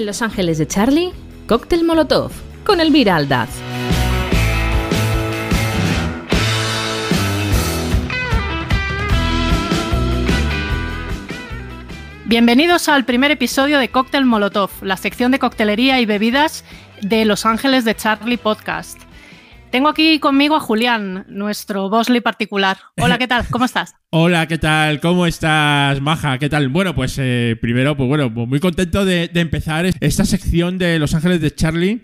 En Los Ángeles de Charlie, Cóctel Molotov, con Elvira Aldaz. Bienvenidos al primer episodio de Cóctel Molotov, la sección de coctelería y bebidas de Los Ángeles de Charlie Podcast. Tengo aquí conmigo a Julián, nuestro Bosley particular. Hola, ¿qué tal? ¿Cómo estás? Hola, ¿qué tal? ¿Cómo estás, Maja? ¿Qué tal? Bueno, pues eh, primero, pues bueno, pues, muy contento de, empezar esta sección de Los Ángeles de Charlie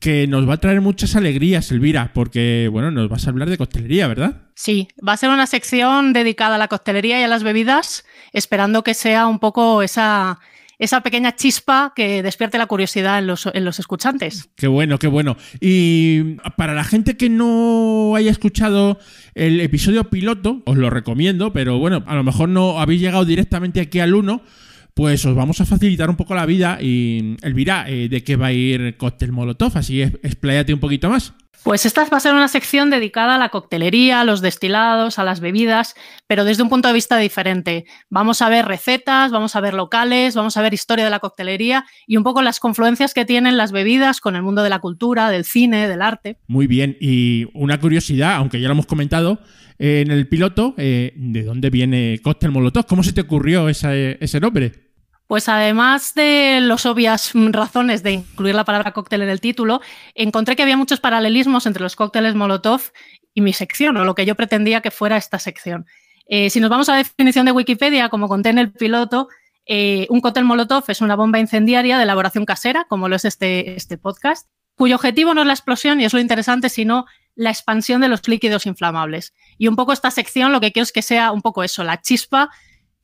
que nos va a traer muchas alegrías, Elvira, porque, bueno, nos vas a hablar de coctelería, ¿verdad? Sí, va a ser una sección dedicada a la coctelería y a las bebidas, esperando que sea un poco esa esa pequeña chispa que despierte la curiosidad en los, escuchantes. Qué bueno, qué bueno. Y para la gente que no haya escuchado el episodio piloto, os lo recomiendo, pero bueno, a lo mejor no habéis llegado directamente aquí al 1 pues os vamos a facilitar un poco la vida y Elvira, eh, ¿de qué va a ir Cóctel Molotov? Así que un poquito más. Pues esta va a ser una sección dedicada a la coctelería, a los destilados, a las bebidas, pero desde un punto de vista diferente. Vamos a ver recetas, vamos a ver locales, vamos a ver historia de la coctelería y un poco las confluencias que tienen las bebidas con el mundo de la cultura, del cine, del arte. Muy bien, y una curiosidad, aunque ya lo hemos comentado eh, en el piloto, eh, ¿de dónde viene Cóctel Molotov? ¿Cómo se te ocurrió eh, ese nombre? Pues además de las obvias razones de incluir la palabra cóctel en el título, encontré que había muchos paralelismos entre los cócteles Molotov y mi sección, o lo que yo pretendía que fuera esta sección. Eh, si nos vamos a la definición de Wikipedia, como conté en el piloto, eh, un cóctel Molotov es una bomba incendiaria de elaboración casera, como lo es este, este podcast, cuyo objetivo no es la explosión, y es lo interesante, sino la expansión de los líquidos inflamables. Y un poco esta sección lo que quiero es que sea un poco eso, la chispa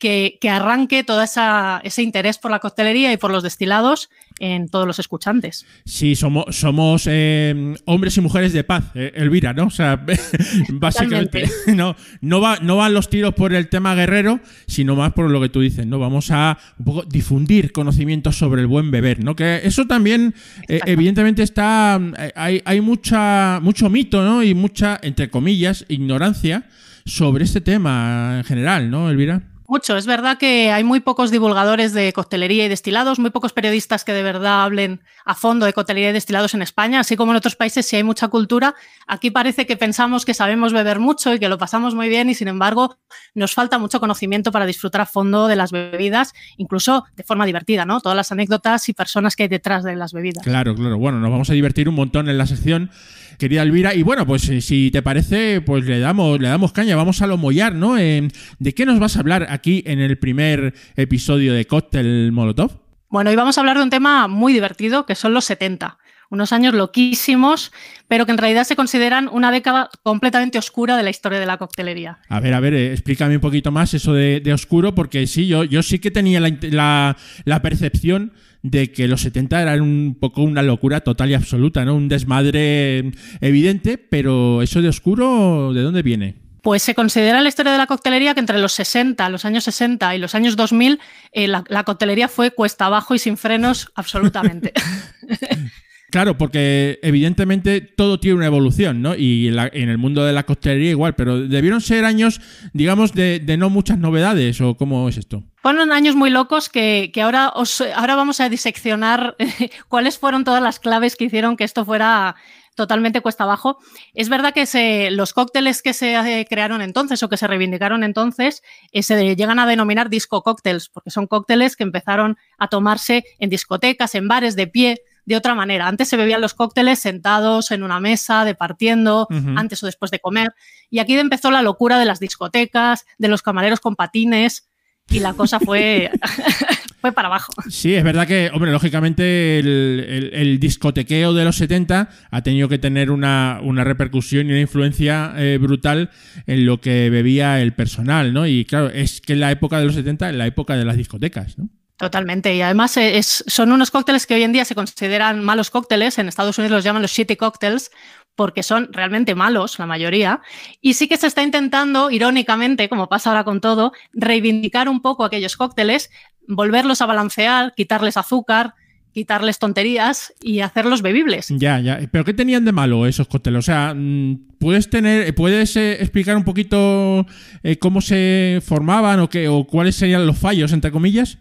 que, arranque todo esa, ese interés por la coctelería y por los destilados en todos los escuchantes. Sí, somos, somos eh, hombres y mujeres de paz, eh, Elvira, ¿no? O sea, básicamente no, no, va, no van los tiros por el tema guerrero, sino más por lo que tú dices, ¿no? Vamos a un poco difundir conocimientos sobre el buen beber, ¿no? Que eso también, eh, evidentemente, está. Hay, mucha, mucho mito, ¿no? Y mucha, entre comillas, ignorancia sobre este tema en general, ¿no, Elvira? mucho. Es verdad que hay muy pocos divulgadores de coctelería y destilados, muy pocos periodistas que de verdad hablen a fondo de coctelería y destilados en España, así como en otros países si hay mucha cultura. Aquí parece que pensamos que sabemos beber mucho y que lo pasamos muy bien y sin embargo nos falta mucho conocimiento para disfrutar a fondo de las bebidas, incluso de forma divertida, ¿no? Todas las anécdotas y personas que hay detrás de las bebidas. Claro, claro. Bueno, nos vamos a divertir un montón en la sección, querida Elvira. Y bueno, pues si te parece, pues le damos, le damos caña, vamos a lo mollar, ¿no? Eh, ¿De qué nos vas a hablar? aquí en el primer episodio de Cóctel Molotov? Bueno, hoy vamos a hablar de un tema muy divertido, que son los 70 unos años loquísimos, pero que en realidad se consideran una década completamente oscura de la historia de la coctelería. A ver, a ver, eh, explícame un poquito más eso de, oscuro, porque sí, yo, yo sí que tenía la, percepción de que los 70 eran un poco una locura total y absoluta, ¿no? Un desmadre mm, evidente, pero eso de oscuro, ¿de dónde viene? Pues se considera en la historia de la coctelería que entre los 60, los años 60 y los años 2000, eh, la, coctelería fue cuesta abajo y sin frenos absolutamente. claro, porque evidentemente todo tiene una evolución, ¿no? Y en, el mundo de la coctelería igual, pero debieron ser años, digamos, de, no muchas novedades, ¿o cómo es esto? Fueron años muy locos que, ahora, ahora vamos a diseccionar cuáles fueron todas las claves que hicieron que esto fuera totalmente cuesta abajo. Es verdad que se, los cócteles que se eh, crearon entonces o que se reivindicaron entonces eh, se llegan a denominar disco cócteles, porque son cócteles que empezaron a tomarse en discotecas, en bares, de pie, de otra manera. Antes se bebían los cócteles sentados en una mesa, departiendo, antes o después de comer. Y aquí empezó la locura de las discotecas, de los camareros con patines, y la cosa fue fue para abajo. Sí, es verdad que, hombre, lógicamente el, discotequeo de los 70 ha tenido que tener una, repercusión y una influencia eh, brutal en lo que bebía el personal, ¿no? Y claro, es que la época de los 70 es la época de las discotecas, ¿no? Totalmente, y además eh, son unos cócteles que hoy en día se consideran malos cócteles, en Estados Unidos los llaman los shitty cócteles, porque son realmente malos, la mayoría, y sí que se está intentando, irónicamente, como pasa ahora con todo, reivindicar un poco aquellos cócteles, volverlos a balancear, quitarles azúcar, quitarles tonterías y hacerlos bebibles. Ya, ya. ¿Pero qué tenían de malo esos cócteles? O sea, mm, ¿puedes tener, eh, puedes eh, explicar un poquito eh, cómo se formaban o, qué, o cuáles serían los fallos, entre comillas?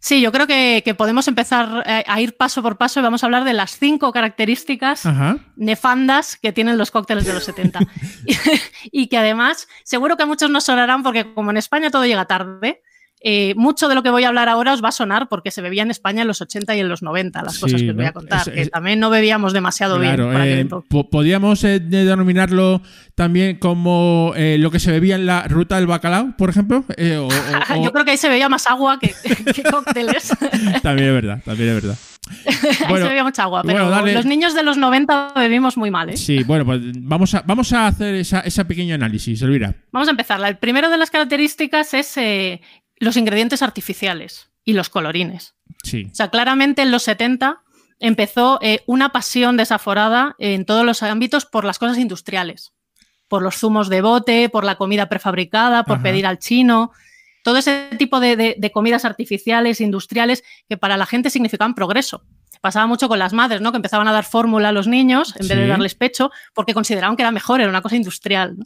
Sí, yo creo que, podemos empezar a ir paso por paso y vamos a hablar de las cinco características nefandas que tienen los cócteles de los 70. y que además, seguro que a muchos nos sonarán porque como en España todo llega tarde, eh, mucho de lo que voy a hablar ahora os va a sonar porque se bebía en España en los 80 y en los 90, las cosas que os voy a contar, que también no bebíamos demasiado bien. Eh, podríamos eh, denominarlo también como eh, lo que se bebía en la ruta del bacalao, por ejemplo. Yo creo que ahí se bebía más agua que, cócteles. también es verdad, también es verdad. ahí se bebía mucha agua, pero los niños de los 90 bebimos muy mal. Sí, bueno, pues vamos a, vamos a hacer ese pequeño análisis, Elvira. Vamos a empezar. El primero de las características es los ingredientes artificiales y los colorines. O sea, claramente en los 70 empezó eh, una pasión desaforada en todos los ámbitos por las cosas industriales, por los zumos de bote, por la comida prefabricada, por pedir al chino, todo ese tipo de, de comidas artificiales, industriales, que para la gente significaban progreso pasaba mucho con las madres, ¿no? Que empezaban a dar fórmula a los niños en vez de darles pecho porque consideraban que era mejor, era una cosa industrial.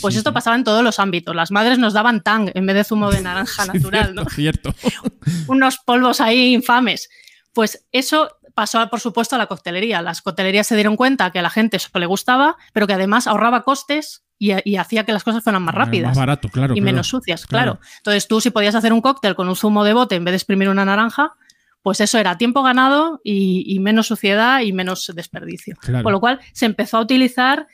pues esto pasaba en todos los ámbitos. Las madres nos daban tang en vez de zumo de naranja natural, ¿no? Cierto. Unos polvos ahí infames. Pues eso pasó, por supuesto, a la coctelería. Las coctelerías se dieron cuenta que a la gente eso le gustaba, pero que además ahorraba costes y, hacía que las cosas fueran más rápidas. Más barato, claro. Y menos sucias, claro. claro. Entonces tú si podías hacer un cóctel con un zumo de bote en vez de exprimir una naranja, pues eso era tiempo ganado y, menos suciedad y menos desperdicio. Por lo cual se empezó a utilizar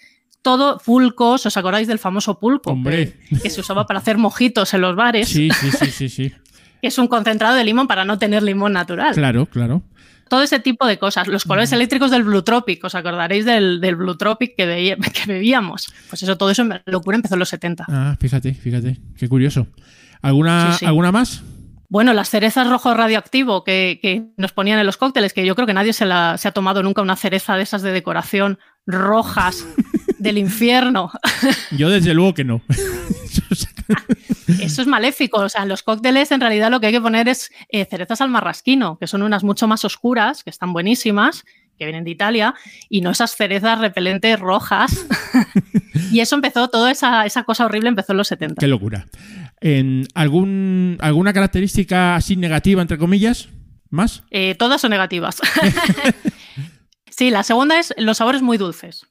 todo pulcos, ¿os acordáis del famoso pulco? Hombre. Que, se usaba para hacer mojitos en los bares. Sí, sí, sí, sí, sí. es un concentrado de limón para no tener limón natural. Claro, claro. Todo ese tipo de cosas. Los colores eléctricos del Blue Tropic, ¿os acordaréis del, Blue Tropic que, bebíamos? Pues eso, todo eso, locura empezó en los 70. Ah, fíjate, fíjate. Qué curioso. ¿Alguna, ¿alguna más? bueno, las cerezas rojo radioactivo que, nos ponían en los cócteles, que yo creo que nadie se, se ha tomado nunca una cereza de esas de decoración rojas del infierno. Yo desde luego que no. Eso es maléfico. O sea, en los cócteles en realidad lo que hay que poner es eh, cerezas al marrasquino, que son unas mucho más oscuras, que están buenísimas, que vienen de Italia, y no esas cerezas repelentes rojas. y eso empezó, toda esa, esa cosa horrible empezó en los 70. Qué locura algún, ¿Alguna característica así negativa, entre comillas? ¿Más? Eh, todas son negativas. sí, la segunda es los sabores muy dulces.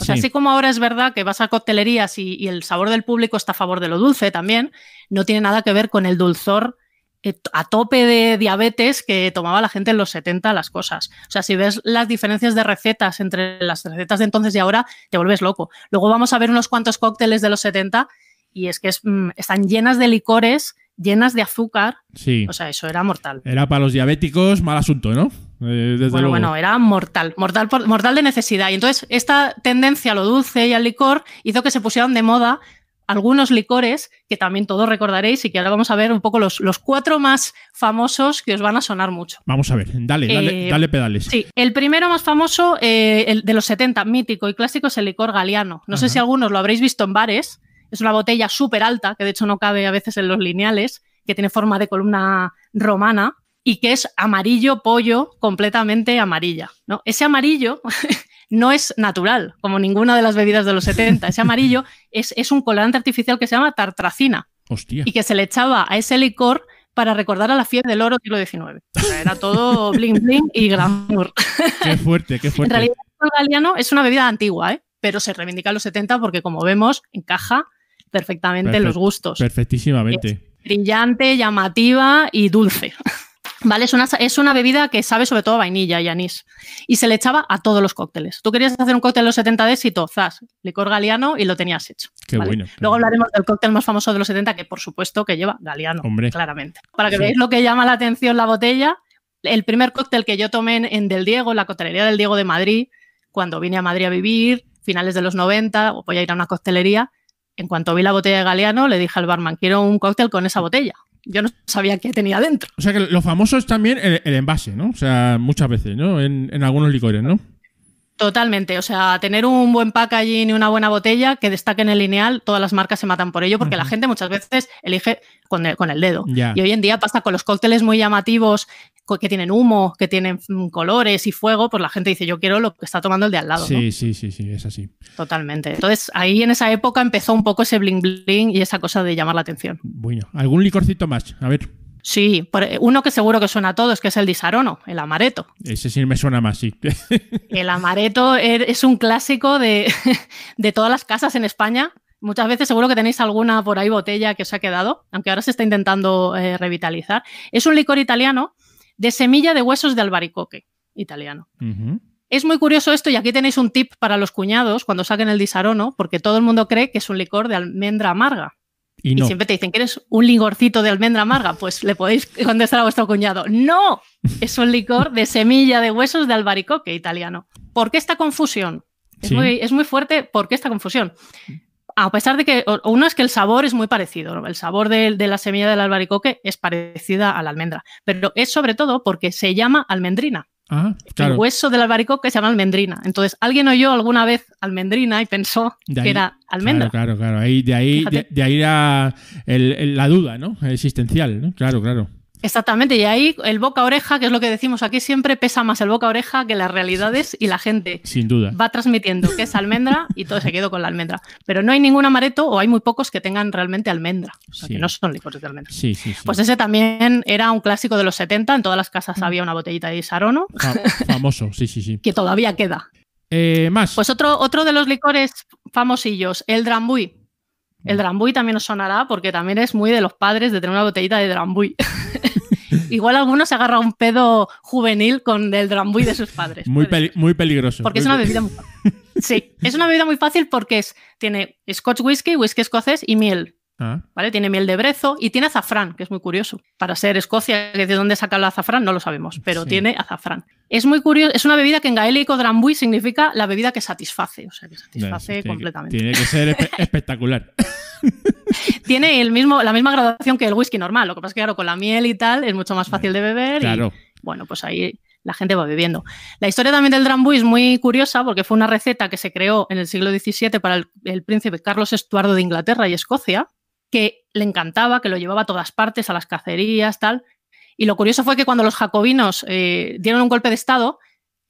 O sea, así como ahora es verdad que vas a coctelerías y, el sabor del público está a favor de lo dulce también, no tiene nada que ver con el dulzor eh, a tope de diabetes que tomaba la gente en los 70 las cosas. O sea, si ves las diferencias de recetas entre las recetas de entonces y ahora, te vuelves loco. Luego vamos a ver unos cuantos cócteles de los 70 y es que mm, están llenas de licores, llenas de azúcar. Sí. O sea, eso era mortal. Era para los diabéticos mal asunto, ¿no? Eh, bueno, bueno, era mortal, mortal, mortal de necesidad. Y entonces esta tendencia a lo dulce y al licor hizo que se pusieran de moda algunos licores que también todos recordaréis y que ahora vamos a ver un poco los, cuatro más famosos que os van a sonar mucho. Vamos a ver, dale, dale, eh, pedales. Sí, el primero más famoso eh, el de los 70, mítico y clásico, es el licor Galiano No sé si algunos lo habréis visto en bares. Es una botella súper alta, que de hecho no cabe a veces en los lineales, que tiene forma de columna romana y que es amarillo pollo completamente amarilla. ¿no? Ese amarillo no es natural, como ninguna de las bebidas de los 70. Ese amarillo es, un colorante artificial que se llama tartracina Hostia. y que se le echaba a ese licor para recordar a la fiebre del oro siglo XIX. era todo bling bling y glamour. Qué fuerte, qué fuerte. En realidad, el galiano es una bebida antigua, ¿eh? pero se reivindica en los 70 porque, como vemos, encaja perfectamente los gustos. Perfectísimamente. brillante, llamativa y dulce. ¿Vale? Es una, es una, bebida que sabe sobre todo vainilla y anís. Y se le echaba a todos los cócteles. Tú querías hacer un cóctel de los 70 de éxito, zas, licor galeano y lo tenías hecho. Qué Luego hablaremos del cóctel más famoso de los 70, que por supuesto que lleva galeano, Hombre. claramente. Para que veáis lo que llama la atención la botella, el primer cóctel que yo tomé en, Del Diego, en la coctelería del Diego de Madrid, cuando vine a Madrid a vivir, finales de los 90, voy a ir a una coctelería, en cuanto vi la botella de Galeano, le dije al barman, quiero un cóctel con esa botella. Yo no sabía qué tenía dentro. O sea que lo famoso es también el, envase, ¿no? O sea, muchas veces, ¿no? en algunos licores, ¿no? Totalmente, o sea, tener un buen packaging y una buena botella que destaque en el lineal, todas las marcas se matan por ello porque la gente muchas veces elige con el, dedo. Y hoy en día pasa con los cócteles muy llamativos que tienen humo, que tienen mm, colores y fuego, pues la gente dice, yo quiero lo que está tomando el de al lado. Sí, sí, sí, sí, es así. Totalmente. Entonces, ahí en esa época empezó un poco ese bling bling y esa cosa de llamar la atención. Bueno, ¿algún licorcito más? A ver. Sí, eh, uno que seguro que suena a todos, que es el disarono, el amareto. Ese sí me suena más, sí. El amareto er, es un clásico de, todas las casas en España. Muchas veces seguro que tenéis alguna por ahí botella que os ha quedado, aunque ahora se está intentando eh, revitalizar. Es un licor italiano de semilla de huesos de albaricoque italiano. Es muy curioso esto y aquí tenéis un tip para los cuñados cuando saquen el disarono, porque todo el mundo cree que es un licor de almendra amarga. Y, siempre te dicen, que eres un ligorcito de almendra amarga? Pues le podéis contestar a vuestro cuñado, ¡no! Es un licor de semilla de huesos de albaricoque italiano. ¿Por qué esta confusión? Es, muy, fuerte, ¿por qué esta confusión? a pesar de que uno es que el sabor es muy parecido, el sabor de, de, la semilla del albaricoque es parecida a la almendra, pero es sobre todo porque se llama almendrina. Ah, el hueso del albaricoque se llama almendrina. Entonces, alguien oyó alguna vez almendrina y pensó que era almendra. Claro, claro, claro. Ahí, de, ahí, de, ahí era la duda, ¿no? Existencial, Claro, claro. Exactamente, y ahí el boca oreja, que es lo que decimos aquí siempre, pesa más el boca oreja que las realidades y la gente. Sin duda. Va transmitiendo que es almendra y todo se quedó con la almendra. Pero no hay ningún amareto o hay muy pocos que tengan realmente almendra, o sea, que no son licores de almendra. Sí, sí, pues ese también era un clásico de los 70, en todas las casas mm. había una botellita de Isarono. famoso, sí, sí, sí. Que todavía queda. Eh, más. Pues otro, otro de los licores famosillos, el Drambuy. El mm. Drambuy también os sonará porque también es muy de los padres de tener una botellita de Drambuy. Igual alguno se agarra un pedo juvenil con el Drambuy de sus padres. Muy, muy peligroso. Porque es una bebida muy fácil. Sí, es una bebida muy fácil porque es, tiene scotch whisky, whisky escocés y miel. Ah. Tiene miel de brezo y tiene azafrán, que es muy curioso. Para ser Escocia, ¿de dónde saca el azafrán? No lo sabemos, pero tiene azafrán. Es muy curioso, es una bebida que en gaélico drambuie significa la bebida que satisface, o sea, que satisface completamente. tiene que ser espectacular. tiene el mismo, la misma graduación que el whisky normal, lo que pasa es que claro, con la miel y tal es mucho más fácil de beber y bueno, pues ahí la gente va bebiendo. La historia también del drambuie es muy curiosa porque fue una receta que se creó en el siglo XVII para el príncipe Carlos Estuardo de Inglaterra y Escocia, que le encantaba, que lo llevaba a todas partes, a las cacerías, tal. Y lo curioso fue que cuando los jacobinos eh, dieron un golpe de Estado,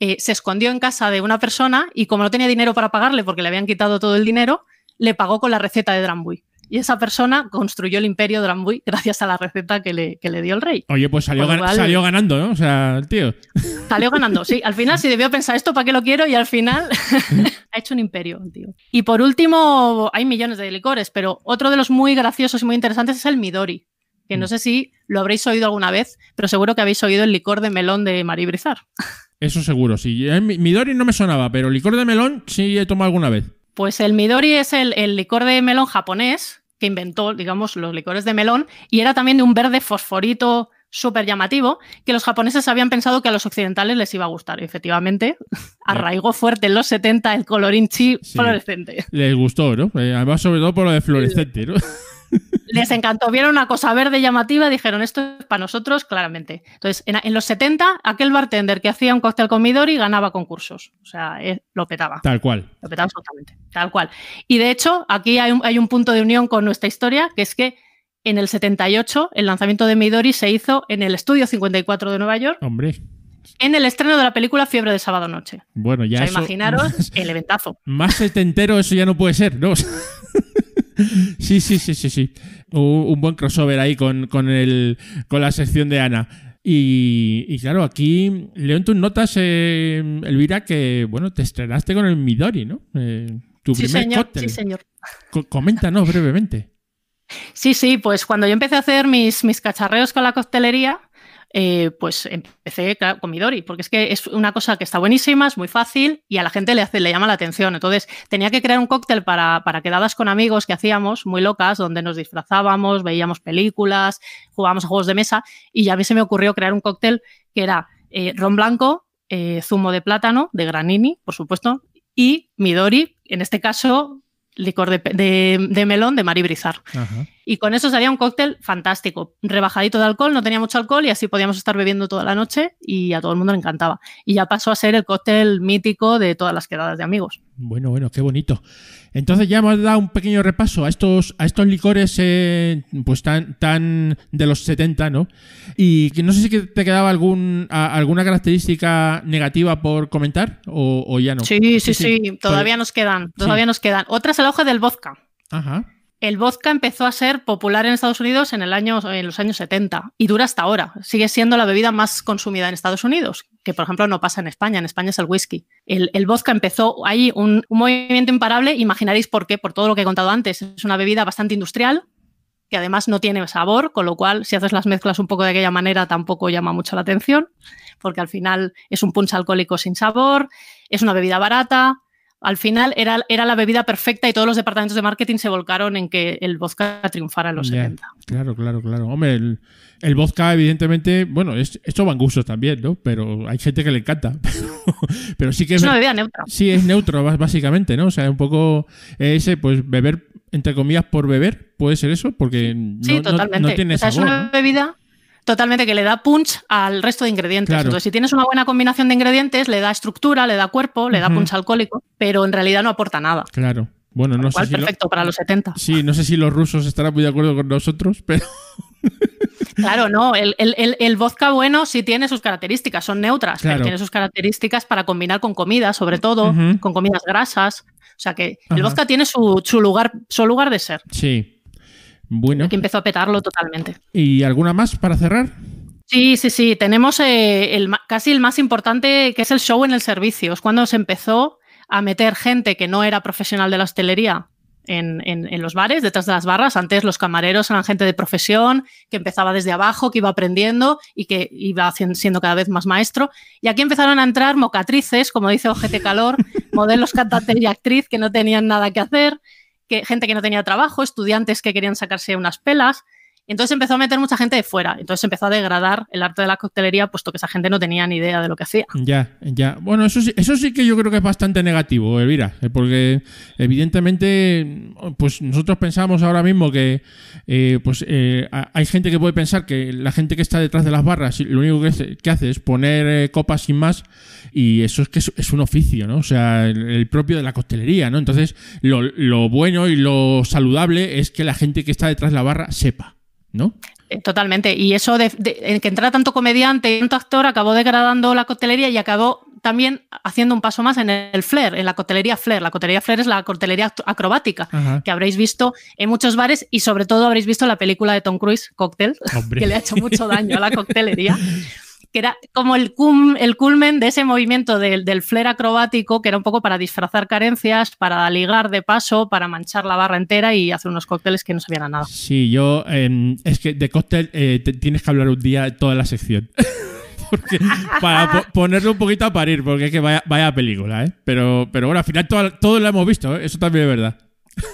eh, se escondió en casa de una persona y como no tenía dinero para pagarle porque le habían quitado todo el dinero, le pagó con la receta de Drambuy. Y esa persona construyó el imperio de Drambuie gracias a la receta que le, dio el rey. Oye, pues salió, ganando, ¿no? O sea, tío. Salió ganando, sí. Al final si debió pensar esto para qué lo quiero y al final ha hecho un imperio tío. Y por último, hay millones de licores, pero otro de los muy graciosos y muy interesantes es el Midori, que no mm. sé si lo habréis oído alguna vez, pero seguro que habéis oído el licor de melón de Marie Brizar. Eso seguro, sí. Midori no me sonaba, pero licor de melón sí he tomado alguna vez. Pues el Midori es el licor de melón japonés, que inventó, digamos, los licores de melón y era también de un verde fosforito súper llamativo que los japoneses habían pensado que a los occidentales les iba a gustar. efectivamente, arraigó fuerte en los 70 el colorinchi inchi fluorescente. Les gustó, ¿no? Eh, además, sobre todo por lo de fluorescente, ¿no? Les encantó. Vieron una cosa verde llamativa, dijeron esto es para nosotros, claramente. Entonces, en, los 70, aquel bartender que hacía un cóctel con Midori ganaba concursos. O sea, eh, lo petaba. Tal cual. Lo petaba totalmente, Tal cual. Y de hecho, aquí hay un, hay un punto de unión con nuestra historia, que es que en el 78 el lanzamiento de Midori se hizo en el estudio 54 de Nueva York. Hombre en el estreno de la película Fiebre de Sábado Noche. Bueno, ya. imaginaros el eventazo. Más setentero, eso ya no puede ser, ¿no? sí, sí, sí, sí, sí. Un buen crossover ahí con, con, la sección de Ana. Y, claro, aquí León, notas, eh, Elvira, que bueno, te estrenaste con el Midori, ¿no? Eh, tu primer cóctel. Sí, señor. señor. coméntanos brevemente. Sí, sí, pues cuando yo empecé a hacer mis, mis cacharreos con la coctelería, eh, pues empecé con Midori, porque es que es una cosa que está buenísima, es muy fácil y a la gente le, hace, le llama la atención. Entonces tenía que crear un cóctel para, quedadas con amigos que hacíamos muy locas, donde nos disfrazábamos, veíamos películas, jugábamos a juegos de mesa y a mí se me ocurrió crear un cóctel que era eh, ron blanco, eh, zumo de plátano, de granini, por supuesto, y Midori, en este caso, licor de, melón de Mari y con eso salía un cóctel fantástico, rebajadito de alcohol, no tenía mucho alcohol y así podíamos estar bebiendo toda la noche y a todo el mundo le encantaba. Y ya pasó a ser el cóctel mítico de todas las quedadas de amigos. Bueno, bueno, qué bonito. Entonces ya hemos dado un pequeño repaso a estos, a estos licores eh, pues tan, tan de los 70, ¿no? Y no sé si te quedaba algún, alguna característica negativa por comentar o, ya no. Sí, sí, sí, Todavía, nos quedan, todavía nos quedan. Otra es la hoja del vodka. Ajá el vodka empezó a ser popular en Estados Unidos en, los años 70 y dura hasta ahora. Sigue siendo la bebida más consumida en Estados Unidos, que por ejemplo no pasa en España. En España es el whisky. El, vodka empezó ahí un, un, movimiento imparable. Imaginaréis por qué, por todo lo que he contado antes. Es una bebida bastante industrial que además no tiene sabor, con lo cual si haces las mezclas un poco de aquella manera tampoco llama mucho la atención, porque al final es un punch alcohólico sin sabor, es una bebida barata, al final era, era la bebida perfecta y todos los departamentos de marketing se volcaron en que el vodka triunfara en los 70. Claro, claro, claro. Hombre, el, el vodka, evidentemente, bueno, es, esto van gustos también, ¿no? Pero hay gente que le encanta. Pero sí que es. una bebida neutra. Sí, es neutro, básicamente, ¿no? O sea, un poco ese, pues beber, entre comillas, por beber, puede ser eso, porque no, totalmente. tiene sabor, o sea, es una bebida Totalmente, que le da punch al resto de ingredientes. Entonces, si tienes una buena combinación de ingredientes, le da estructura, le da cuerpo, le da punch alcohólico, pero en realidad no aporta nada. Claro. Bueno, no cual, sé si perfecto para los 70. Sí, no sé si los rusos estarán muy de acuerdo con nosotros, pero Claro, no, el, el, vodka bueno sí tiene sus características, son neutras, tiene sus características para combinar con comida, sobre todo, con comidas grasas. O sea que el vodka tiene su, su, lugar, su lugar de ser. Sí, bueno. Que empezó a petarlo totalmente. ¿Y alguna más para cerrar? Sí, sí, sí. Tenemos eh, el, casi el más importante, que es el show en el servicio. Es cuando se empezó a meter gente que no era profesional de la hostelería en, los bares, detrás de las barras. Antes los camareros eran gente de profesión, que empezaba desde abajo, que iba aprendiendo y que iba siendo cada vez más maestro. Y aquí empezaron a entrar mocatrices, como dice ogt Calor, modelos cantante y actriz que no tenían nada que hacer gente que no tenía trabajo, estudiantes que querían sacarse unas pelas. Entonces empezó a meter mucha gente de fuera. Entonces empezó a degradar el arte de la coctelería, puesto que esa gente no tenía ni idea de lo que hacía. Ya, ya. Bueno, eso sí, eso sí que yo creo que es bastante negativo, Elvira, eh, porque evidentemente, pues nosotros pensamos ahora mismo que eh, pues eh, hay gente que puede pensar que la gente que está detrás de las barras lo único que hace, es poner copas sin más, y eso es que es, un oficio, ¿no? O sea, el, propio de la coctelería, ¿no? Entonces, lo bueno y lo saludable es que la gente que está detrás de la barra sepa. Eh, totalmente. Y eso de, que entrara tanto comediante y tanto actor acabó degradando la coctelería y acabó también haciendo un paso más en el flair, en la coctelería flair. La coctelería flair es la coctelería acrobática que habréis visto en muchos bares y sobre todo habréis visto la película de Tom Cruise, Cocktail, que le ha hecho mucho daño a la coctelería. que era como el, el culmen de ese movimiento del, flare flair acrobático, que era un poco para disfrazar carencias, para ligar de paso, para manchar la barra entera y hacer unos cócteles que no sabían a nada. Sí, yo, em, es que de cóctel eh, tienes que hablar un día toda la sección. para ponerlo un poquito a parir, porque es que vaya, película, ¿eh? Pero, pero bueno, al final todo, lo hemos visto, ¿eh? eso también es verdad.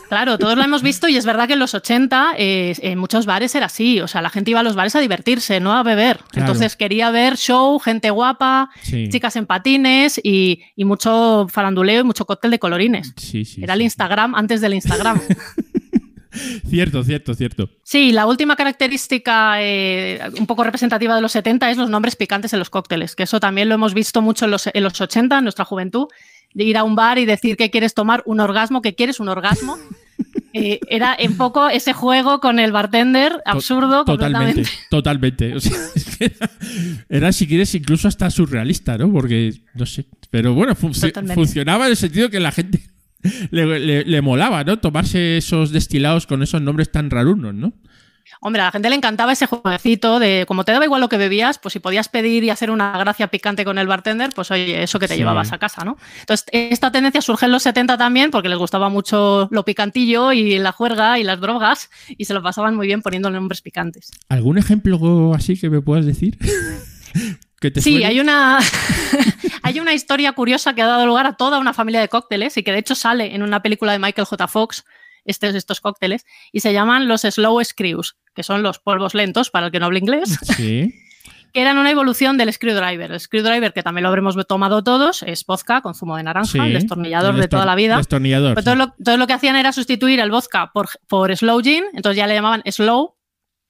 Claro, todos lo hemos visto y es verdad que en los 80 eh, en muchos bares era así, o sea, la gente iba a los bares a divertirse, no a beber. Entonces quería ver show, gente guapa, chicas en patines y, mucho faranduleo y mucho cóctel de colorines. era el Instagram antes del Instagram. cierto, cierto, cierto. Sí, la última característica eh, un poco representativa de los 70 es los nombres picantes en los cócteles, que eso también lo hemos visto mucho en los, en los 80, en nuestra juventud de ir a un bar y decir que quieres tomar un orgasmo, que quieres un orgasmo. Eh, era un poco ese juego con el bartender absurdo. Totalmente, totalmente. era, si quieres, incluso hasta surrealista, ¿no? Porque, no sé. Pero bueno, funcionaba en el sentido que la gente le, le, molaba, ¿no? Tomarse esos destilados con esos nombres tan rarunos, ¿no? Hombre, a la gente le encantaba ese jueguecito de como te daba igual lo que bebías, pues si podías pedir y hacer una gracia picante con el bartender, pues oye, eso que te llevabas a casa, ¿no? Entonces, esta tendencia surge en los 70 también porque les gustaba mucho lo picantillo y la juerga y las drogas y se lo pasaban muy bien poniendo nombres picantes. ¿Algún ejemplo así que me puedas decir? sí, hay una, hay una historia curiosa que ha dado lugar a toda una familia de cócteles y que de hecho sale en una película de Michael J. Fox, estos, estos cócteles, y se llaman los Slow Screws, que son los polvos lentos, para el que no hable inglés. que eran una evolución del screwdriver. El screwdriver, que también lo habremos tomado todos, es vodka con zumo de naranja, el destornillador de toda la vida. Destornillador. todo, lo, que hacían era sustituir el vodka por, slow gin, entonces ya le llamaban slow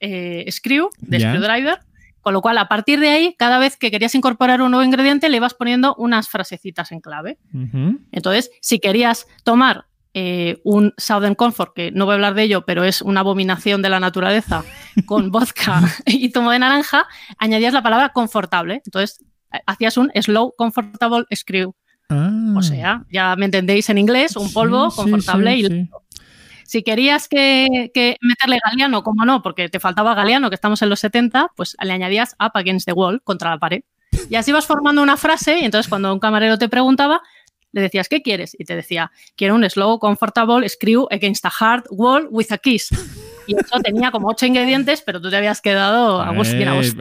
eh, screw, de screwdriver. Con lo cual, a partir de ahí, cada vez que querías incorporar un nuevo ingrediente, le ibas poniendo unas frasecitas en clave. Entonces, si querías tomar eh, un Southern Comfort, que no voy a hablar de ello, pero es una abominación de la naturaleza, con vodka y tomo de naranja, añadías la palabra confortable. Entonces, hacías un Slow Comfortable Screw. Ah. O sea, ya me entendéis en inglés, un polvo confortable si querías que, meterle Galeano, como no, porque te faltaba Galeano, que estamos en los 70, pues le añadías up against the wall, contra la pared. Y así vas formando una frase y entonces cuando un camarero te preguntaba, le decías, ¿qué quieres? Y te decía, quiero un slow, comfortable, screw against a hard wall with a kiss. Y eso tenía como ocho ingredientes, pero tú te habías quedado a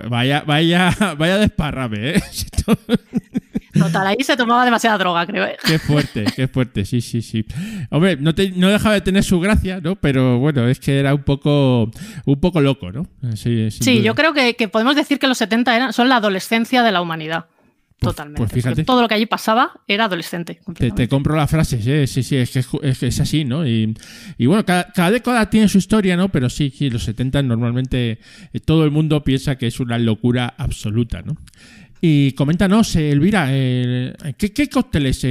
Vaya, vaya, vaya desparrame, ¿eh? Total, ahí se tomaba demasiada droga, creo. ¿eh? Qué fuerte, qué fuerte, sí, sí, sí. Hombre, no, te, dejaba de tener su gracia, ¿no? Pero bueno, es que era un poco, un poco loco, ¿no? Sí, yo creo que, podemos decir que los 70 eran, son la adolescencia de la humanidad. Pues, pues Totalmente. Todo lo que allí pasaba era adolescente. Te, compro las frases, ¿eh? sí, sí, es que es, así, ¿no? Y, bueno, cada, década tiene su historia, ¿no? Pero sí, sí, los 70 normalmente eh, todo el mundo piensa que es una locura absoluta, ¿no? Y coméntanos, Elvira, eh, ¿qué, cócteles,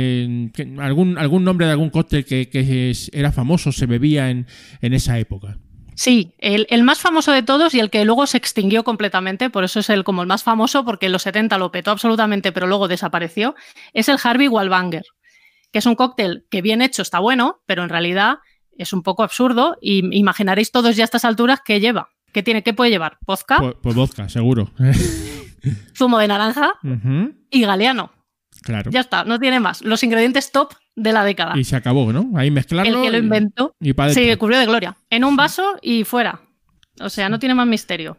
algún, algún nombre de algún cóctel que, era famoso, se bebía en esa época? Sí, el, más famoso de todos y el que luego se extinguió completamente, por eso es el como el más famoso, porque en los 70 lo petó absolutamente, pero luego desapareció, es el Harvey Wallbanger, que es un cóctel que bien hecho está bueno, pero en realidad es un poco absurdo y imaginaréis todos ya a estas alturas qué lleva. ¿Qué, tiene, qué puede llevar? ¿Vodka? Pues, pues vodka, seguro. Zumo de naranja y galeano. Claro. Ya está, no tiene más. Los ingredientes top de la década. Y se acabó, ¿no? Ahí mezclarlo. El que lo inventó se cubrió de gloria. En un vaso y fuera. O sea, no tiene más misterio.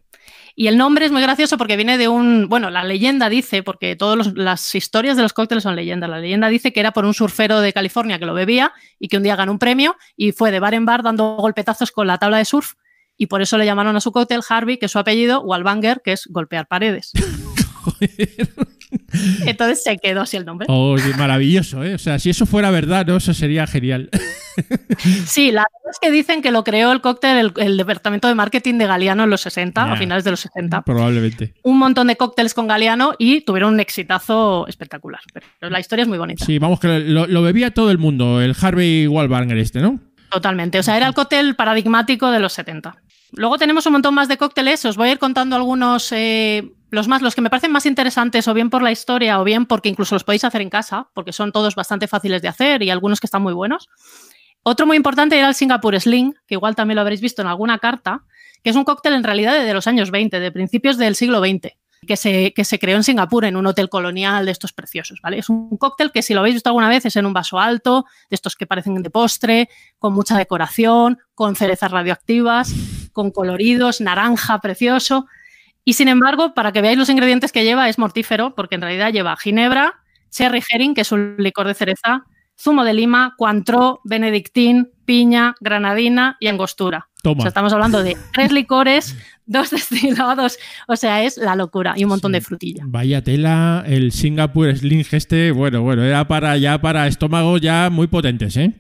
Y el nombre es muy gracioso porque viene de un. Bueno, la leyenda dice, porque todas las historias de los cócteles son leyendas. La leyenda dice que era por un surfero de California que lo bebía y que un día ganó un premio y fue de bar en bar dando golpetazos con la tabla de surf. Y por eso le llamaron a su cóctel Harvey, que es su apellido, o banger que es golpear paredes. Joder. entonces se quedó así el nombre. maravilloso, ¿eh? O sea, si eso fuera verdad, ¿no? Eso sería genial. Sí, la verdad es que dicen que lo creó el cóctel el, departamento de marketing de Galeano en los 60, a finales de los 60. Probablemente. Un montón de cócteles con Galeano y tuvieron un exitazo espectacular. Pero la historia es muy bonita. Sí, vamos, que lo, bebía todo el mundo, el Harvey Wallbanger este, ¿no? Totalmente. O sea, era el cóctel paradigmático de los 70. Luego tenemos un montón más de cócteles, os voy a ir contando algunos, eh, los más, los que me parecen más interesantes, o bien por la historia, o bien porque incluso los podéis hacer en casa, porque son todos bastante fáciles de hacer y algunos que están muy buenos. Otro muy importante era el Singapore Sling, que igual también lo habréis visto en alguna carta, que es un cóctel en realidad de los años 20, de principios del siglo XX. Que se, se, creó en Singapur en un hotel colonial de estos preciosos, ¿vale? Es un cóctel que si lo habéis visto alguna vez es en un vaso alto, de estos que parecen de postre, con mucha decoración, con cerezas radioactivas con coloridos, naranja, precioso. Y sin embargo, para que veáis los ingredientes que lleva, es mortífero, porque en realidad lleva ginebra, cherry herring, que es un licor de cereza, zumo de lima, cuantró, benedictín, piña, granadina y angostura. estamos hablando de tres licores, dos destilados, o sea, es la locura y un montón de frutilla. Vaya tela, el Singapore Sling este, bueno, bueno, era para ya para estómagos ya muy potentes, ¿eh?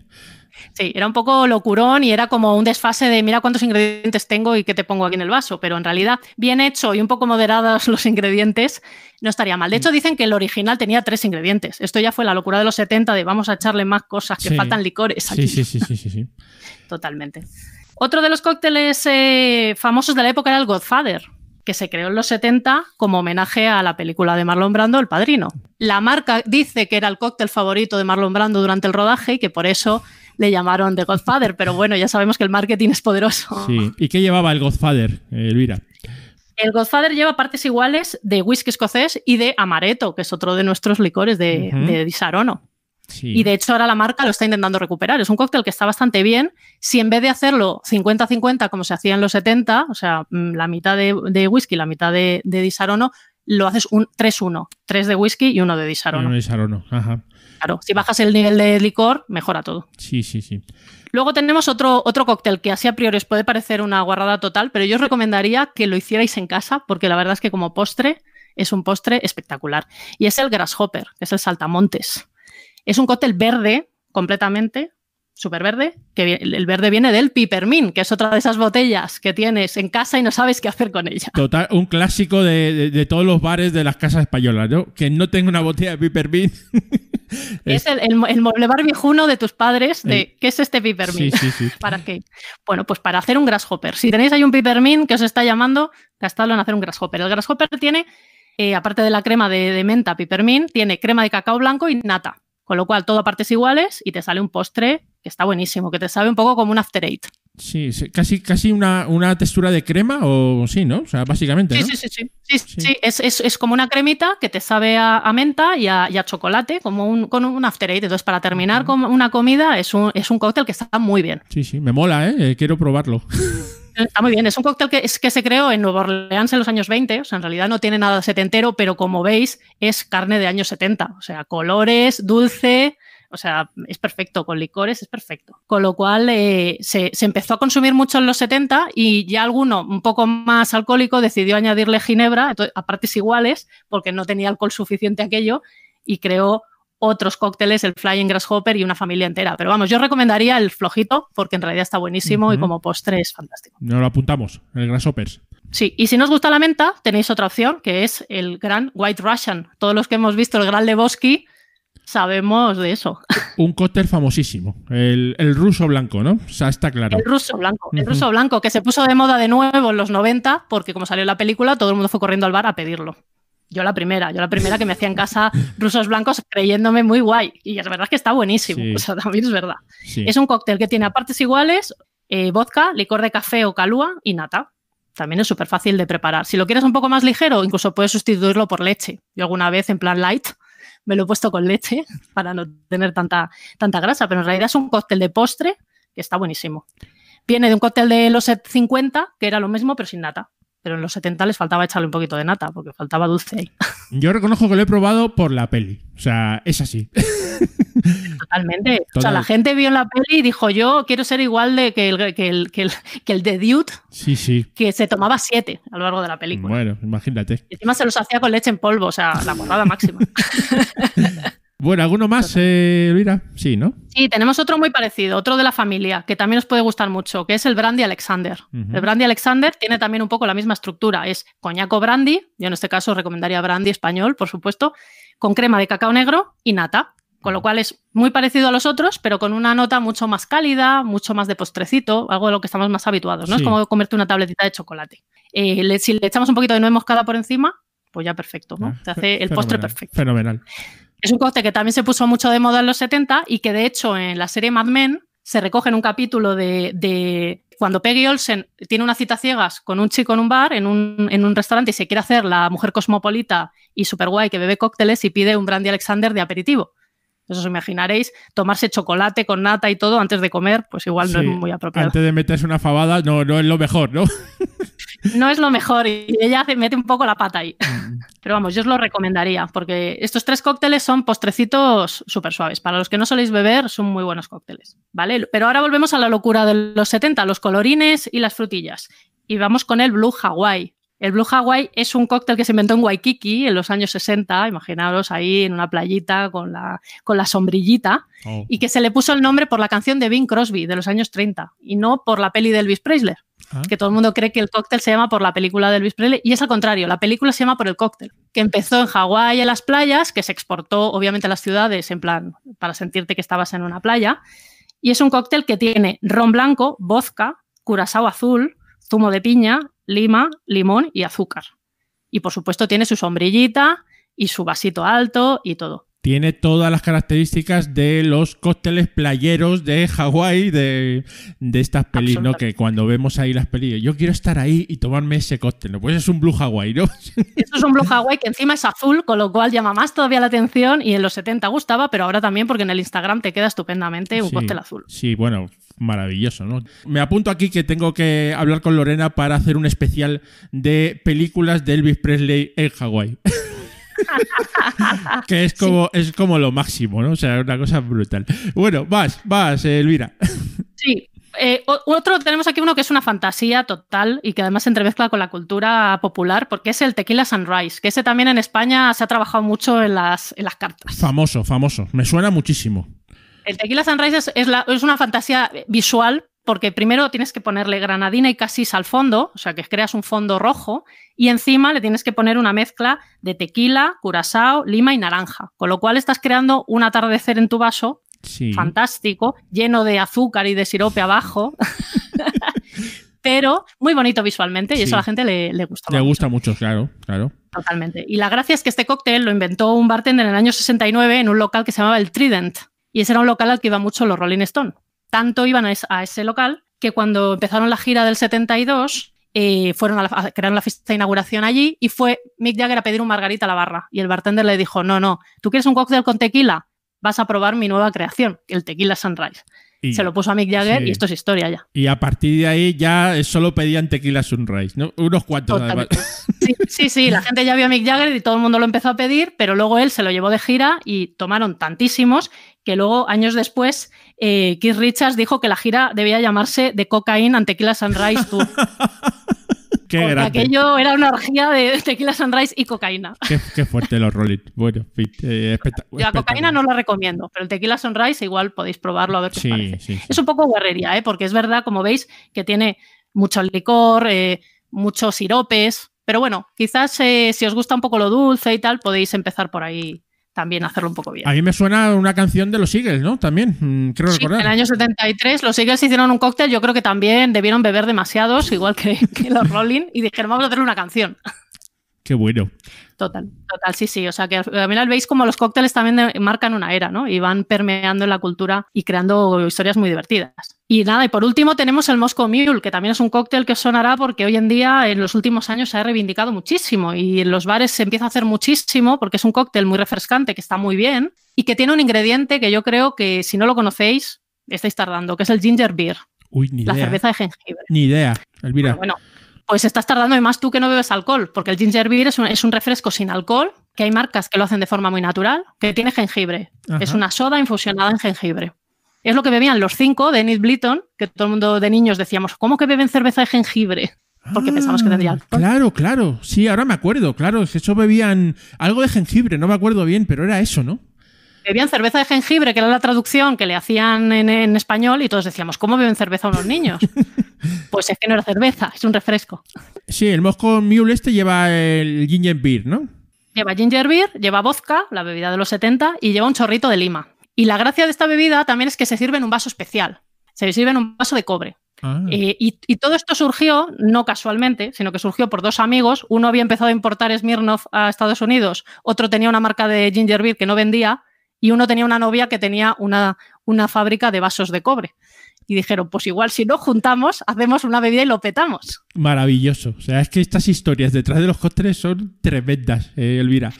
Sí, era un poco locurón y era como un desfase de mira cuántos ingredientes tengo y qué te pongo aquí en el vaso, pero en realidad bien hecho y un poco moderados los ingredientes no estaría mal. De hecho mm. dicen que el original tenía tres ingredientes. Esto ya fue la locura de los 70 de vamos a echarle más cosas que faltan licores. Sí, sí, sí, sí, sí, Totalmente. Otro de los cócteles eh, famosos de la época era el Godfather que se creó en los 70 como homenaje a la película de Marlon Brando, El Padrino. La marca dice que era el cóctel favorito de Marlon Brando durante el rodaje y que por eso le llamaron The Godfather, pero bueno, ya sabemos que el marketing es poderoso. Sí, ¿y qué llevaba el Godfather, eh, Elvira? El Godfather lleva partes iguales de whisky escocés y de amaretto, que es otro de nuestros licores de, Y de hecho ahora la marca lo está intentando recuperar. Es un cóctel que está bastante bien. Si en vez de hacerlo 50-50 como se hacía en los 70, o sea, mm, la mitad de, whisky, la mitad de, de Disarono, lo haces un 3-1. Tres de whisky y uno de Disarono. Uno de Disarono, ajá. Claro, si bajas el nivel de licor, mejora todo. Sí, sí, sí. Luego tenemos otro, otro cóctel que así a priori os puede parecer una guarrada total, pero yo os recomendaría que lo hicierais en casa, porque la verdad es que como postre es un postre espectacular. Y es el grasshopper, que es el saltamontes. Es un cóctel verde completamente, super verde, que el verde viene del pipermín, que es otra de esas botellas que tienes en casa y no sabes qué hacer con ella. Total, un clásico de, todos los bares de las casas españolas, ¿no? Que no tengo una botella de pipermín. es el, el, bar viejuno de tus padres de ¿qué es este pipermín? Sí, sí, sí. ¿Para qué? Bueno, pues para hacer un grasshopper. Si tenéis ahí un pipermín que os está llamando, gastadlo en hacer un grasshopper. El grasshopper tiene, eh, aparte de la crema de, de menta pipermín, tiene crema de cacao blanco y nata. Con lo cual, todo a partes iguales y te sale un postre que está buenísimo, que te sabe un poco como un after eight. Sí, casi, casi una, textura de crema o sí, ¿no? O sea, básicamente. Sí, sí, sí, sí, sí. Es, como una cremita que te sabe a, menta y a, chocolate, como un, con un after eight. Entonces, para terminar con una comida, es un, es un cóctel que está muy bien. Sí, sí, me mola, ¿eh? eh quiero probarlo. Está muy bien, es un cóctel que, es, que se creó en Nueva Orleans en los años 20, o sea, en realidad no tiene nada setentero, pero como veis es carne de años 70, o sea, colores, dulce, o sea, es perfecto, con licores es perfecto. Con lo cual eh, se, empezó a consumir mucho en los 70 y ya alguno un poco más alcohólico decidió añadirle ginebra a partes iguales porque no tenía alcohol suficiente aquello y creó otros cócteles, el Flying Grasshopper y una familia entera. Pero vamos, yo recomendaría el flojito porque en realidad está buenísimo y como postre es fantástico. No lo apuntamos, el Grasshoppers. Sí, y si no os gusta la menta, tenéis otra opción que es el Gran White Russian. Todos los que hemos visto el Gran Lebowski sabemos de eso. Un cóctel famosísimo, el, el ruso blanco, ¿no? O sea, está claro. El ruso blanco, el ruso blanco que se puso de moda de nuevo en los 90 porque como salió la película todo el mundo fue corriendo al bar a pedirlo. Yo la primera, yo la primera que me hacía en casa rusos blancos creyéndome muy guay. Y es verdad que está buenísimo, o sea, también es verdad. Es un cóctel que tiene a partes iguales eh, vodka, licor de café o calúa y nata. También es súper fácil de preparar. Si lo quieres un poco más ligero, incluso puedes sustituirlo por leche. Yo alguna vez en plan light me lo he puesto con leche para no tener tanta, tanta grasa, pero en realidad es un cóctel de postre que está buenísimo. Viene de un cóctel de los 50, que era lo mismo, pero sin nata pero en los 70 les faltaba echarle un poquito de nata, porque faltaba dulce ahí. Yo reconozco que lo he probado por la peli, o sea, es así. Totalmente. O sea, la gente vio la peli y dijo, yo quiero ser igual de que el, que de Dude, sí, sí. que se tomaba siete a lo largo de la película. Bueno, imagínate. Y encima se los hacía con leche en polvo, o sea, la morada máxima. Bueno, ¿alguno más, eh, Sí, ¿no? Sí, tenemos otro muy parecido, otro de la familia, que también os puede gustar mucho, que es el Brandy Alexander. El Brandy Alexander tiene también un poco la misma estructura. Es coñaco brandy, yo en este caso recomendaría brandy español, por supuesto, con crema de cacao negro y nata. Con lo cual es muy parecido a los otros, pero con una nota mucho más cálida, mucho más de postrecito, algo de lo que estamos más habituados, ¿no? Es como comerte una tabletita de chocolate. Eh, si le echamos un poquito de nuez moscada por encima, pues ya perfecto, ¿no? Ah, Se hace el postre perfecto. Fenomenal. Es un cóctel que también se puso mucho de moda en los 70 y que de hecho en la serie Mad Men se recoge en un capítulo de, cuando Peggy Olsen tiene una cita ciegas con un chico en un bar, en un, en un restaurante y se quiere hacer la mujer cosmopolita y super guay que bebe cócteles y pide un brandy Alexander de aperitivo os imaginaréis, tomarse chocolate con nata y todo antes de comer, pues igual no es muy apropiado. Antes de meterse una fabada, no, no es lo mejor, ¿no? no es lo mejor y ella mete un poco la pata ahí. Mm. Pero vamos, yo os lo recomendaría porque estos tres cócteles son postrecitos súper suaves. Para los que no soléis beber, son muy buenos cócteles, ¿vale? Pero ahora volvemos a la locura de los 70, los colorines y las frutillas. Y vamos con el Blue Hawaii, el Blue Hawaii es un cóctel que se inventó en Waikiki en los años 60, imaginaros ahí en una playita con la, con la sombrillita, oh. y que se le puso el nombre por la canción de Bing Crosby de los años 30 y no por la peli de Elvis Presley, ah. que todo el mundo cree que el cóctel se llama por la película de Elvis Presley y es al contrario, la película se llama por el cóctel, que empezó en Hawái en las playas, que se exportó obviamente a las ciudades en plan para sentirte que estabas en una playa, y es un cóctel que tiene ron blanco, vodka, curazao azul, zumo de piña, lima, limón y azúcar. Y por supuesto tiene su sombrillita y su vasito alto y todo tiene todas las características de los cócteles playeros de Hawái, de, estas pelis, ¿no? Que cuando vemos ahí las pelis, yo quiero estar ahí y tomarme ese cóctel, Pues es un Blue Hawaii, ¿no? Esto es un Blue Hawaii que encima es azul, con lo cual llama más todavía la atención y en los 70 gustaba, pero ahora también porque en el Instagram te queda estupendamente un cóctel azul. Sí, bueno, maravilloso, ¿no? Me apunto aquí que tengo que hablar con Lorena para hacer un especial de películas de Elvis Presley en Hawái. que es como, es como lo máximo, ¿no? O sea, una cosa brutal. Bueno, vas, vas, Elvira. sí. Eh, otro, tenemos aquí uno que es una fantasía total y que además se entremezcla con la cultura popular, porque es el tequila sunrise, que ese también en España se ha trabajado mucho en las, las cartas. Famoso, famoso. Me suena muchísimo. El tequila sunrise es, es una fantasía visual porque primero tienes que ponerle granadina y casis al fondo, o sea, que creas un fondo rojo, y encima le tienes que poner una mezcla de tequila, curaçao, lima y naranja, con lo cual estás creando un atardecer en tu vaso fantástico, lleno de azúcar y de sirope abajo. pero muy bonito visualmente y eso a la gente le, gusta le mucho. gusta mucho, claro, claro. Totalmente. Y la gracia es que este cóctel lo inventó un bartender en el año 69 en un local que se llamaba el Trident. Y ese era un local al que iba mucho los Rolling Stone tanto iban a, ese local que cuando empezaron la gira del 72, eh, fueron a crear la fiesta de inauguración allí y fue Mick Jagger a pedir un margarita a la barra. Y el bartender le dijo, no, no, ¿tú quieres un cóctel con tequila? Vas a probar mi nueva creación, el tequila sunrise. se lo puso a Mick Jagger y esto es historia ya. Y a partir de ahí ya solo pedían tequila sunrise, ¿no? Unos cuantos. Sí, sí, la gente ya vio a Mick Jagger y todo el mundo lo empezó a pedir, pero luego él se lo llevó de gira y tomaron tantísimos que luego, años después, eh, Keith Richards dijo que la gira debía llamarse The Cocaine and Tequila Sunrise Tour. Qué aquello era una orgía de tequila sunrise y cocaína. Qué, fuerte los rolling. Bueno, eh, espectacular. la cocaína no la recomiendo, pero el tequila sunrise igual podéis probarlo a ver qué Es un poco guerrería, ¿eh? porque es verdad, como veis, que tiene mucho licor, muchos siropes, pero bueno, quizás eh, si os gusta un poco lo dulce y tal, podéis empezar por ahí también a hacerlo un poco bien. A mí me suena una canción de los Eagles, ¿no? También, mm, creo sí, recordar. En el año 73 los Eagles hicieron un cóctel, yo creo que también debieron beber demasiados, igual que, los Rolling, y dijeron, vamos a hacer una canción. Qué bueno. Total, total, sí, sí. O sea, que al final veis como los cócteles también marcan una era, ¿no? Y van permeando en la cultura y creando historias muy divertidas. Y nada, y por último tenemos el Moscow Mule, que también es un cóctel que sonará porque hoy en día, en los últimos años, se ha reivindicado muchísimo y en los bares se empieza a hacer muchísimo porque es un cóctel muy refrescante, que está muy bien y que tiene un ingrediente que yo creo que si no lo conocéis, estáis tardando, que es el ginger beer. Uy, ni idea! la cerveza de jengibre. Ni idea, Elvira. bueno pues estás tardando y más tú que no bebes alcohol, porque el ginger beer es un, refresco sin alcohol, que hay marcas que lo hacen de forma muy natural, que tiene jengibre. Es una soda infusionada en jengibre. Es lo que bebían los cinco de Enid que todo el mundo de niños decíamos, ¿cómo que beben cerveza de jengibre? Porque pensamos que tendría alcohol. Claro, claro. Sí, ahora me acuerdo. Claro, eso bebían algo de jengibre, no me acuerdo bien, pero era eso, ¿no? bebían cerveza de jengibre, que era la traducción que le hacían en, español, y todos decíamos, ¿cómo beben cerveza unos niños? pues es que no era cerveza, es un refresco. Sí, el Moscow Mule este lleva el ginger beer, ¿no? Lleva ginger beer, lleva vodka, la bebida de los 70, y lleva un chorrito de lima. Y la gracia de esta bebida también es que se sirve en un vaso especial, se sirve en un vaso de cobre. Ah. Eh, y, y, todo esto surgió no casualmente, sino que surgió por dos amigos. Uno había empezado a importar Smirnoff a Estados Unidos, otro tenía una marca de ginger beer que no vendía y uno tenía una novia que tenía una, una fábrica de vasos de cobre. Y dijeron, pues igual si nos juntamos, hacemos una bebida y lo petamos. Maravilloso. O sea, es que estas historias detrás de los cócteles son tremendas, eh, Elvira.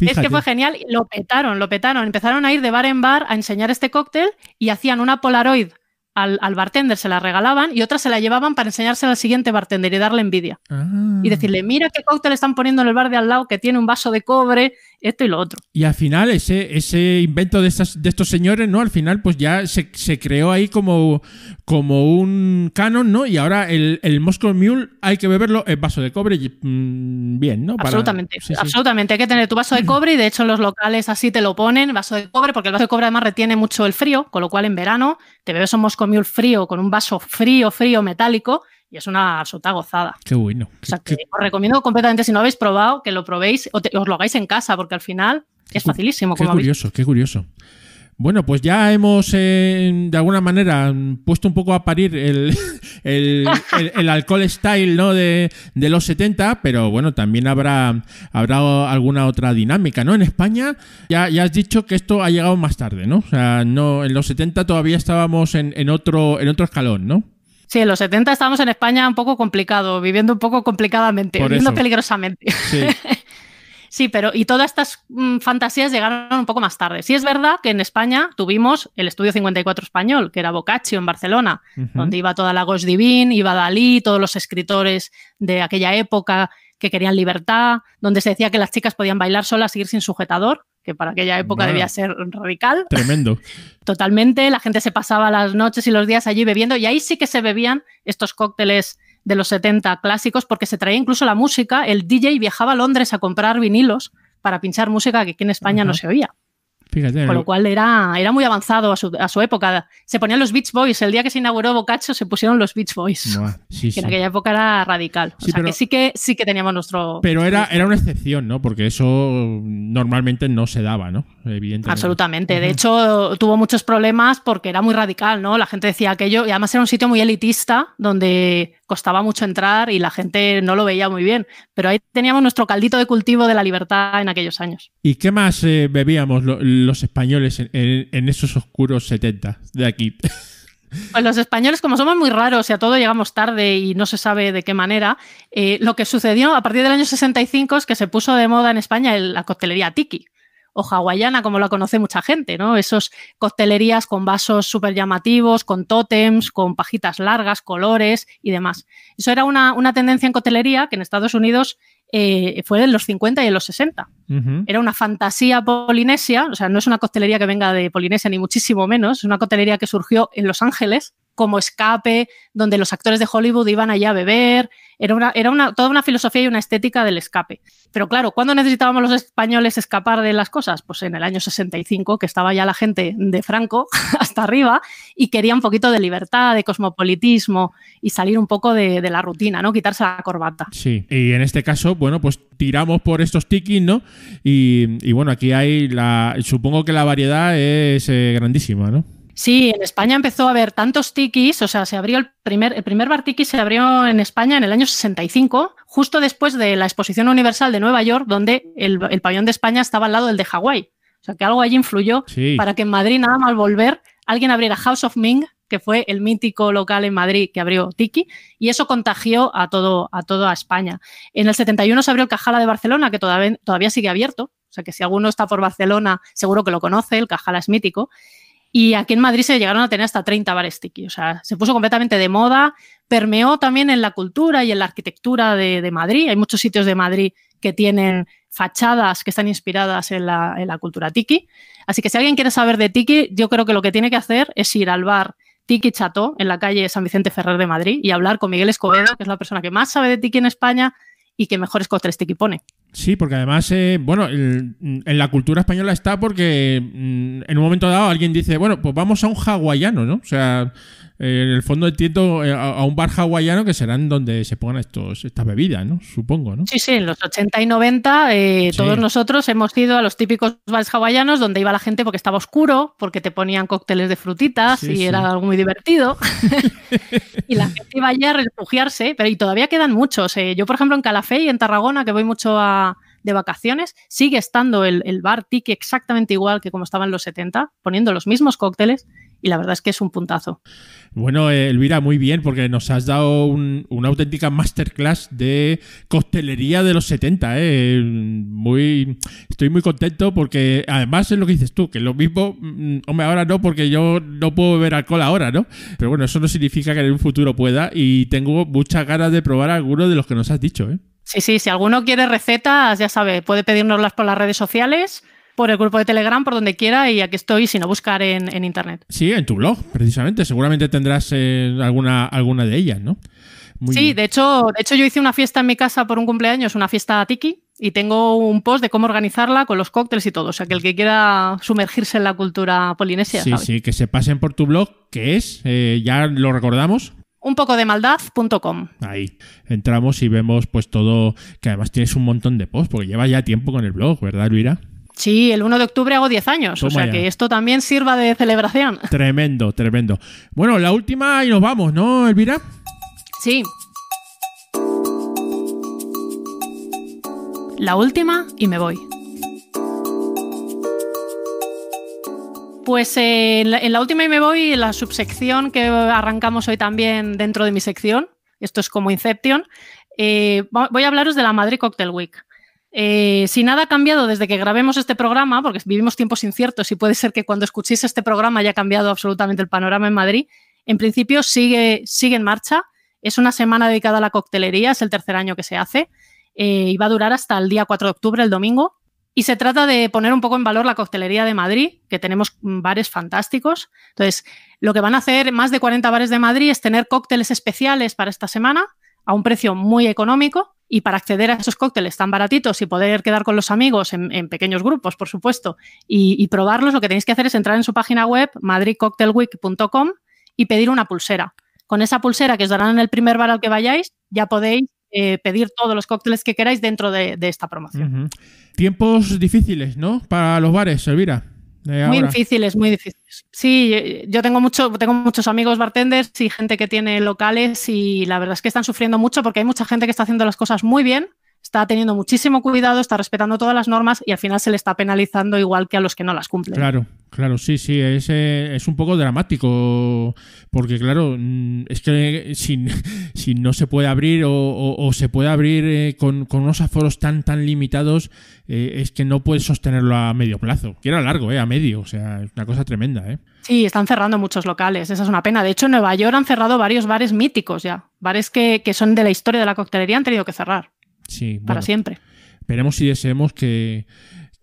Es que fue genial, lo petaron, lo petaron. Empezaron a ir de bar en bar a enseñar este cóctel y hacían una Polaroid al, bartender se la regalaban y otras se la llevaban para enseñársela al siguiente bartender y darle envidia. Ah. Y decirle, mira qué cóctel están poniendo en el bar de al lado que tiene un vaso de cobre, esto y lo otro. Y al final ese, ese invento de, estas, de estos señores, ¿no? Al final pues ya se, creó ahí como, como un canon, ¿no? Y ahora el, el Moscow Mule hay que beberlo en vaso de cobre mm, bien, ¿no? Absolutamente, absolutamente. Hay que tener tu vaso de cobre y de hecho en los locales así te lo ponen, vaso de cobre, porque el vaso de cobre además retiene mucho el frío, con lo cual en verano te bebes un Moscow mi frío con un vaso frío, frío, metálico, y es una sota gozada. Qué bueno. os recomiendo completamente, si no habéis probado, que lo probéis o os lo hagáis en casa, porque al final es facilísimo. Qué curioso, qué curioso. Bueno, pues ya hemos eh, de alguna manera puesto un poco a parir el, alcohol style ¿no? De, los 70, pero bueno, también habrá, habrá alguna otra dinámica, ¿no? En España ya, ya has dicho que esto ha llegado más tarde, ¿no? O sea, no, en los 70 todavía estábamos en, en otro, en otro escalón, ¿no? Sí, en los 70 estábamos en España un poco complicado, viviendo un poco complicadamente, viviendo peligrosamente. Sí. Sí, pero y todas estas mm, fantasías llegaron un poco más tarde. Sí es verdad que en España tuvimos el Estudio 54 español, que era Boccaccio en Barcelona, donde iba toda la Gauche Divine, iba Dalí, todos los escritores de aquella época que querían libertad, donde se decía que las chicas podían bailar solas y ir sin sujetador, que para aquella época debía ser radical. Tremendo. Totalmente, la gente se pasaba las noches y los días allí bebiendo y ahí sí que se bebían estos cócteles de los 70 clásicos, porque se traía incluso la música, el DJ viajaba a Londres a comprar vinilos para pinchar música que aquí en España no se oía. Con lo cual era, era muy avanzado a su, época. Se ponían los Beach Boys. El día que se inauguró Bocacho se pusieron los Beach Boys. que en aquella época era radical. o sea, que sí que sí que teníamos nuestro. Pero era, era una excepción, ¿no? Porque eso normalmente no se daba, ¿no? Evidentemente. Absolutamente. De hecho, tuvo muchos problemas porque era muy radical, ¿no? La gente decía aquello. Y además era un sitio muy elitista donde costaba mucho entrar y la gente no lo veía muy bien. Pero ahí teníamos nuestro caldito de cultivo de la libertad en aquellos años. ¿Y qué más eh, bebíamos? los españoles en, esos oscuros 70 de aquí. Pues los españoles, como somos muy raros y a todo llegamos tarde y no se sabe de qué manera, eh, lo que sucedió a partir del año 65 es que se puso de moda en España la coctelería tiki o hawaiana, como la conoce mucha gente, ¿no? Esos coctelerías con vasos súper llamativos, con tótems, con pajitas largas, colores y demás. Eso era una, una tendencia en coctelería que en Estados Unidos eh, fue en los 50 y en los 60. Era una fantasía polinesia, o sea, no es una coctelería que venga de Polinesia ni muchísimo menos, es una coctelería que surgió en Los Ángeles como escape, donde los actores de Hollywood iban allá a beber. Era, era una, toda una filosofía y una estética del escape. Pero claro, ¿cuándo necesitábamos los españoles escapar de las cosas? Pues en el año 65, que estaba ya la gente de Franco hasta arriba y quería un poquito de libertad, de cosmopolitismo y salir un poco de, la rutina, ¿no? Quitarse la corbata. Sí, y en este caso, bueno, pues tiramos por estos tikis, ¿no? Y, bueno, aquí hay la. Supongo que la variedad es eh, grandísima, ¿no? Sí, en España empezó a haber tantos tikis, o sea, se abrió el primer, el primer bar tiki se abrió en España en el año 65, justo después de la Exposición Universal de Nueva York, donde el, pabellón de España estaba al lado del de Hawái. O sea, que algo allí influyó para que en Madrid, nada más volver, alguien abriera House of Ming, que fue el mítico local en Madrid que abrió Tiki, y eso contagió a, todo, a toda España. En el 71 se abrió el Cajala de Barcelona, que todavía, todavía sigue abierto. O sea, que si alguno está por Barcelona, seguro que lo conoce, el Cajala es mítico. Y aquí en Madrid se llegaron a tener hasta 30 bares tiki. O sea, se puso completamente de moda, permeó también en la cultura y en la arquitectura de, Madrid. Hay muchos sitios de Madrid que tienen fachadas que están inspiradas en la, cultura tiki. Así que si alguien quiere saber de tiki, yo creo que lo que tiene que hacer es ir al bar Tiki Chato en la calle San Vicente Ferrer de Madrid y hablar con Miguel Escobedo, que es la persona que más sabe de tiki en España y que mejores cócteles tiki pone. Sí, porque además, eh, bueno, mm, en la cultura española está porque mm, en un momento dado alguien dice, bueno, pues vamos a un hawaiano, ¿no? O sea, en el fondo entiendo eh, a, un bar hawaiano que serán donde se pongan estos, estas bebidas, ¿no? Supongo, ¿no? Sí, sí, en los 80 y 90 eh, todos nosotros hemos ido a los típicos bares hawaianos donde iba la gente porque estaba oscuro, porque te ponían cócteles de frutitas y era algo muy divertido. y la gente iba allá a refugiarse, pero y todavía quedan muchos. Yo, por ejemplo, en Calafé y en Tarragona, que voy mucho a de vacaciones, sigue estando el, el bar tiki exactamente igual que como estaba en los 70, poniendo los mismos cócteles y la verdad es que es un puntazo. Bueno, eh, Elvira, muy bien, porque nos has dado una auténtica masterclass de coctelería de los 70. ¿eh? Muy, estoy muy contento porque además es lo que dices tú, que lo mismo, mm, hombre, ahora no, porque yo no puedo beber alcohol ahora, ¿no? Pero bueno, eso no significa que en un futuro pueda y tengo muchas ganas de probar alguno de los que nos has dicho, ¿eh? Sí, sí, si alguno quiere recetas, ya sabe, puede pedírnoslas por las redes sociales, por el grupo de Telegram, por donde quiera, y aquí estoy, si no, buscar en, internet. Sí, en tu blog, precisamente. Seguramente tendrás eh, alguna, alguna de ellas, ¿no? sí, de hecho, de hecho, yo hice una fiesta en mi casa por un cumpleaños, una fiesta tiki, y tengo un post de cómo organizarla con los cócteles y todo. O sea, que el que quiera sumergirse en la cultura polinesia. Sí, sí, que se pasen por tu blog, que es, eh, ya lo recordamos, unpocodemaldad.com. Ahí entramos y vemos pues todo, que además tienes un montón de posts, porque lleva ya tiempo con el blog, ¿verdad, Elvira? Sí, el 1 de octubre hago 10 años, o sea que esto también sirva de celebración. Tremendo, tremendo. Bueno, la última y nos vamos, ¿no, Elvira? Sí. La última y me voy. Pues eh, en, la, última y me voy, en la subsección que arrancamos hoy también dentro de mi sección, esto es como Inception, eh, voy a hablaros de la Madrid Cocktail Week. Eh, si nada ha cambiado desde que grabemos este programa, porque vivimos tiempos inciertos y puede ser que cuando escuchéis este programa haya cambiado absolutamente el panorama en Madrid, en principio sigue, sigue en marcha. Es una semana dedicada a la coctelería, es el tercer año que se hace y va a durar hasta el día 4 de octubre, el domingo. Y se trata de poner un poco en valor la coctelería de Madrid, que tenemos mm, bares fantásticos. Entonces, lo que van a hacer más de 40 bares de Madrid es tener cócteles especiales para esta semana a un precio muy económico y para acceder a esos cócteles tan baratitos y poder quedar con los amigos en, pequeños grupos, por supuesto, y, y, probarlos, lo que tenéis que hacer es entrar en su página web madridcocktailweek.com y pedir una pulsera. Con esa pulsera que os darán en el primer bar al que vayáis, ya podéis eh, pedir todos los cócteles que queráis dentro de, esta promoción. Tiempos difíciles, ¿no? Para los bares, Elvira. Muy difíciles, muy difíciles. Sí, yo tengo, mucho, tengo muchos amigos bartenders y gente que tiene locales y la verdad es que están sufriendo mucho porque hay mucha gente que está haciendo las cosas muy bien, está teniendo muchísimo cuidado, está respetando todas las normas y al final se le está penalizando igual que a los que no las cumplen. Claro, claro, sí, sí, es, eh, un poco dramático, porque claro, mm, es que si, no se puede abrir o, se puede abrir eh, con, unos aforos tan, tan limitados, eh, es que no puedes sostenerlo a medio plazo, Quiero era largo, a medio, o sea, es una cosa tremenda. Sí, están cerrando muchos locales, esa es una pena. De hecho, en Nueva York han cerrado varios bares míticos ya, bares que son de la historia de la coctelería han tenido que cerrar para siempre. Esperemos y deseemos que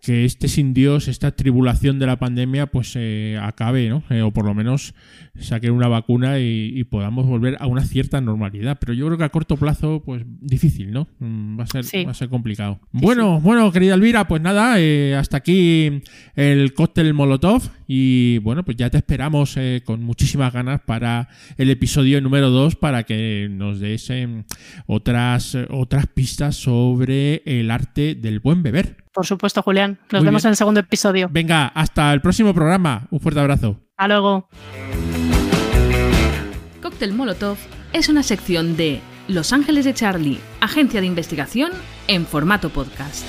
que este sin Dios, esta tribulación de la pandemia, pues eh, acabe, ¿no? Eh, o por lo menos saque una vacuna y, podamos volver a una cierta normalidad. Pero yo creo que a corto plazo, pues difícil, ¿no? Mm, va a ser, complicado. bueno, bueno, querida Elvira, pues nada, eh, hasta aquí el cóctel Molotov. Y bueno, pues ya te esperamos con muchísimas ganas para el episodio número 2 para que nos des em, otras, otras pistas sobre el arte del buen beber. Por supuesto, Julián. Nos vemos en el segundo episodio. Venga, hasta el próximo programa. Un fuerte abrazo. Hasta luego. Cóctel Molotov es una sección de Los Ángeles de Charlie, agencia de investigación en formato podcast.